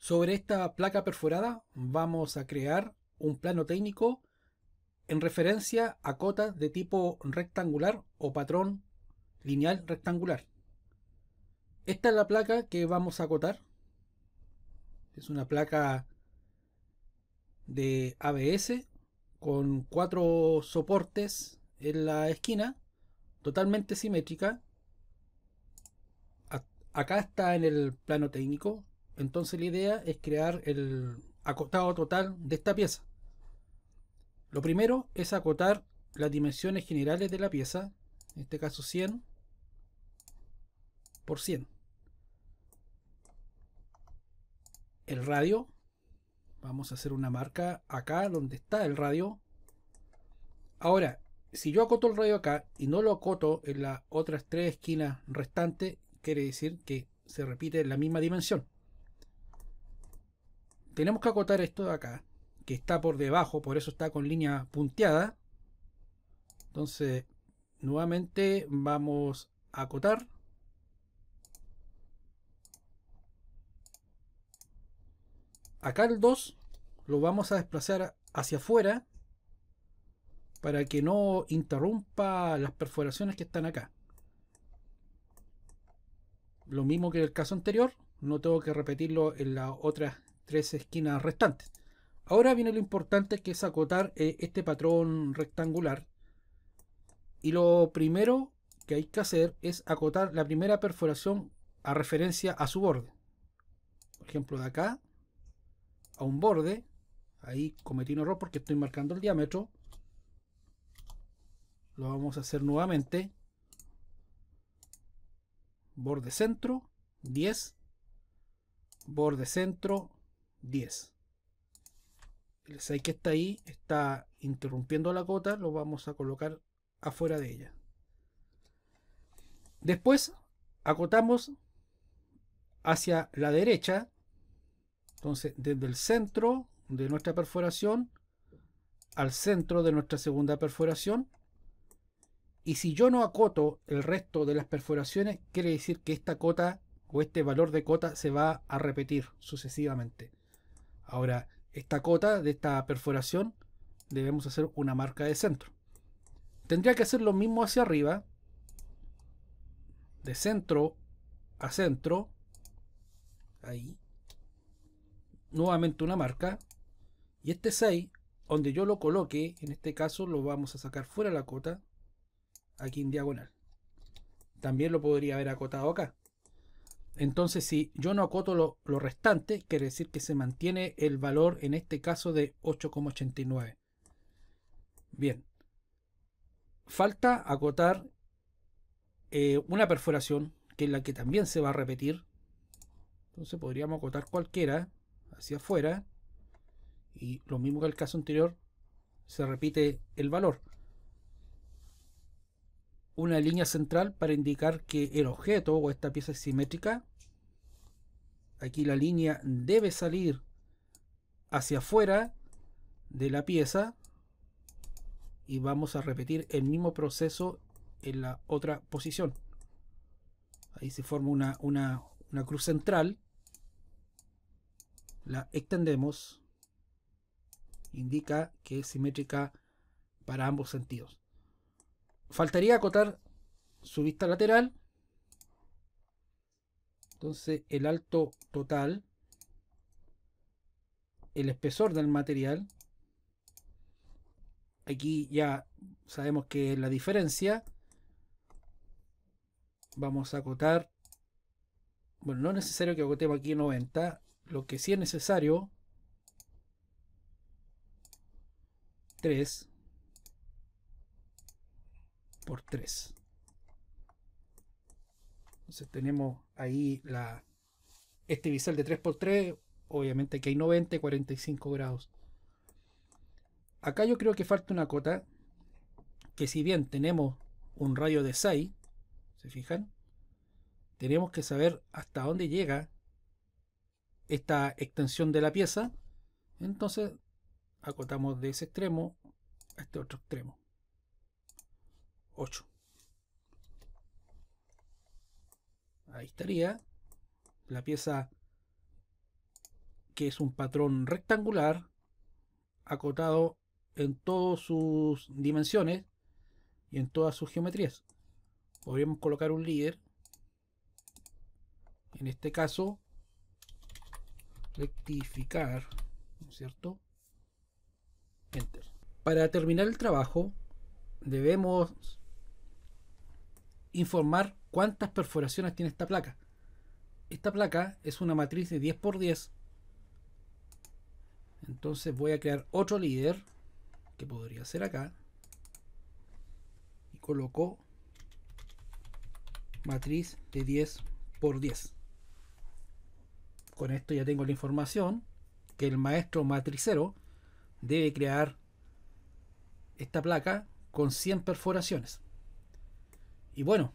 Sobre esta placa perforada vamos a crear un plano técnico en referencia a cotas de tipo rectangular o patrón lineal rectangular. Esta es la placa que vamos a acotar. Es una placa de ABS con cuatro soportes en la esquina, totalmente simétrica. Acá está en el plano técnico, entonces la idea es crear el acotado total de esta pieza. Lo primero es acotar las dimensiones generales de la pieza, en este caso 100 por 100. El radio, vamos a hacer una marca acá donde está el radio. Ahora, si yo acoto el radio acá y no lo acoto en las otras tres esquinas restantes, quiere decir que se repite la misma dimensión tenemos que acotar esto de acá, que está por debajo, por eso está con línea punteada. Entonces, nuevamente vamos a acotar. Acá el 2 lo vamos a desplazar hacia afuera para que no interrumpa las perforaciones que están acá. Lo mismo que en el caso anterior, no tengo que repetirlo en las otras tres esquinas restantes. Ahora viene lo importante que es acotar eh, este patrón rectangular. Y lo primero que hay que hacer es acotar la primera perforación a referencia a su borde. Por ejemplo, de acá a un borde. Ahí cometí un error porque estoy marcando el diámetro. Lo vamos a hacer nuevamente. Borde centro, 10. Borde centro, 10. El 6 que está ahí está interrumpiendo la cota, lo vamos a colocar afuera de ella. Después acotamos hacia la derecha, entonces desde el centro de nuestra perforación al centro de nuestra segunda perforación. Y si yo no acoto el resto de las perforaciones, quiere decir que esta cota o este valor de cota se va a repetir sucesivamente. Ahora, esta cota de esta perforación debemos hacer una marca de centro. Tendría que hacer lo mismo hacia arriba, de centro a centro, ahí, nuevamente una marca, y este 6, donde yo lo coloque, en este caso lo vamos a sacar fuera de la cota, aquí en diagonal. También lo podría haber acotado acá. Entonces, si yo no acoto lo, restante, quiere decir que se mantiene el valor en este caso de 8,89. Bien. Falta acotar eh, una perforación, que es la que también se va a repetir. Entonces podríamos acotar cualquiera hacia afuera. Y lo mismo que el caso anterior, se repite el valor. Una línea central para indicar que el objeto o esta pieza es simétrica Aquí la línea debe salir hacia afuera de la pieza. Y vamos a repetir el mismo proceso en la otra posición. Ahí se forma una, una cruz central. La extendemos. Indica que es simétrica para ambos sentidos. Faltaría acotar su vista lateral entonces el alto total, el espesor del material, aquí ya sabemos que la diferencia. Vamos a acotar, bueno, no es necesario que acotemos aquí 90, lo que sí es necesario, 3 por 3. Entonces tenemos ahí la, este bisel de 3x3, obviamente que hay 90 45 grados. Acá yo creo que falta una cota, que si bien tenemos un radio de 6, ¿se fijan? Tenemos que saber hasta dónde llega esta extensión de la pieza. Entonces acotamos de ese extremo a este otro extremo. 8. ahí estaría, la pieza que es un patrón rectangular acotado en todas sus dimensiones y en todas sus geometrías. Podríamos colocar un líder, en este caso rectificar, cierto? Enter. Para terminar el trabajo debemos informar cuántas perforaciones tiene esta placa. Esta placa es una matriz de 10 por 10 Entonces voy a crear otro líder, que podría ser acá. Y coloco matriz de 10 por 10 Con esto ya tengo la información que el maestro matricero debe crear esta placa con 100 perforaciones. Y bueno,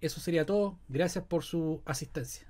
eso sería todo. Gracias por su asistencia.